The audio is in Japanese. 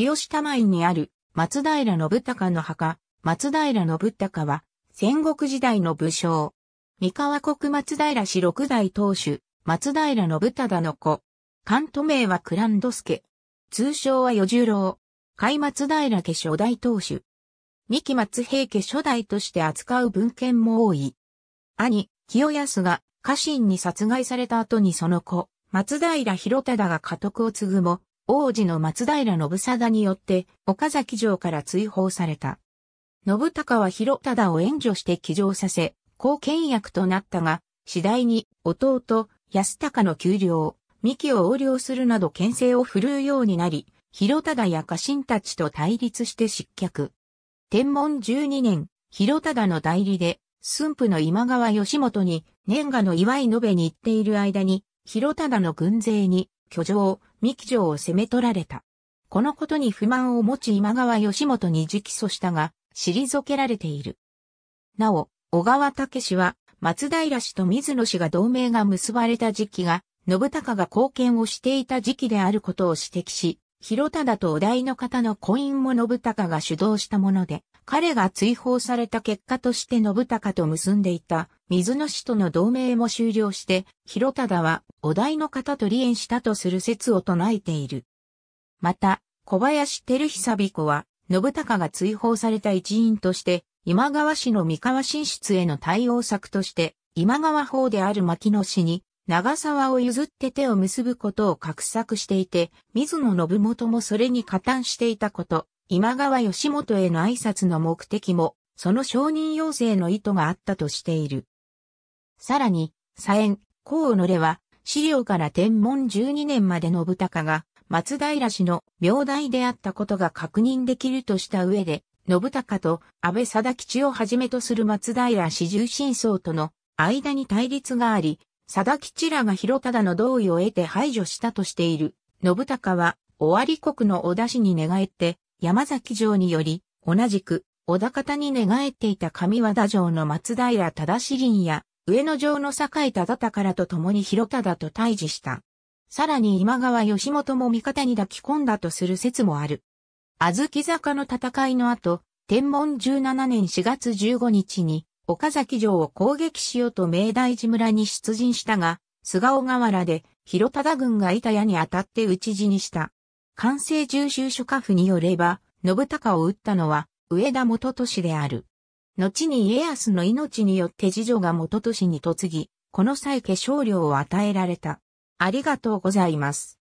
清下前にある松平信孝の墓、松平信孝は戦国時代の武将。三河国松平氏六代当主、松平信忠の子。関東名はクランドスケ。通称は与十郎。海松平家初代当主。三木松平家初代として扱う文献も多い。兄、清康が家臣に殺害された後にその子、松平広忠が家督を継ぐも、王子の松平信貞によって岡崎城から追放された。信孝は広忠を援助して起乗させ、後見役となったが、次第に弟、安高の丘陵、三木を横領するなど牽制を振るうようになり、広忠や家臣たちと対立して失脚。天文12年、広忠の代理で、駿府の今川義元に年賀の祝い延べに行っている間に、広忠の軍勢に居城、三木城を攻め取られた。このことに不満を持ち今川義元に直訴したが、退けられている。なお、小川武氏は、松平氏と水野氏が同盟が結ばれた時期が、信孝が貢献をしていた時期であることを指摘し、広忠とお題の方の婚姻も信孝が主導したもので、彼が追放された結果として信孝と結んでいた水野氏との同盟も終了して、広忠はお題の方と離縁したとする説を唱えている。また、小林照久彦は、信孝が追放された一員として、今川氏の三河進出への対応策として、今川法である牧野氏に長沢を譲って手を結ぶことを画策していて、水野信元もそれに加担していたこと、今川義元への挨拶の目的も、その承認要請の意図があったとしている。さらに、左縁、甲己は、資料から天文12年まで信孝が、松平氏の名代であったことが確認できるとした上で、信孝と安倍貞吉をはじめとする松平氏重臣層との間に対立があり、佐田吉らが広忠の同意を得て排除したとしている、信孝は、尾張国の織田氏に寝返って、山崎城により、同じく、小田方に寝返っていた上和田城の松平忠志林や、上野城の境忠宝と共に広忠と対峙した。さらに今川義元も味方に抱き込んだとする説もある。小豆坂の戦いの後、天文17年4月15日に、岡崎城を攻撃しようと明大寺村に出陣したが、菅尾河原で広忠軍が板谷に当たって討ち死にした。関西重修諸家府によれば、信孝を撃ったのは上田元市である。後に家康の命によって次女が元市に嫁ぎ、この際化粧料を与えられた。ありがとうございます。